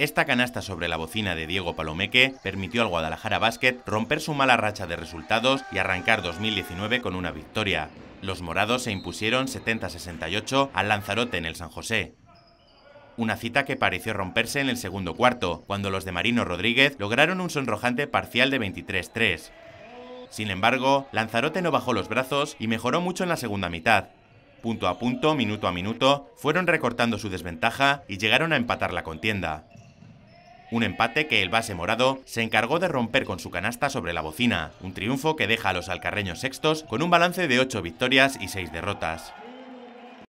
Esta canasta sobre la bocina de Diego Palomeque permitió al Guadalajara Basket romper su mala racha de resultados y arrancar 2019 con una victoria. Los morados se impusieron 70-68 al Lanzarote en el San José. Una cita que pareció romperse en el segundo cuarto, cuando los de Marino Rodríguez lograron un sonrojante parcial de 23-3. Sin embargo, Lanzarote no bajó los brazos y mejoró mucho en la segunda mitad. Punto a punto, minuto a minuto, fueron recortando su desventaja y llegaron a empatar la contienda. Un empate que el base morado se encargó de romper con su canasta sobre la bocina. Un triunfo que deja a los alcarreños sextos con un balance de 8 victorias y 6 derrotas.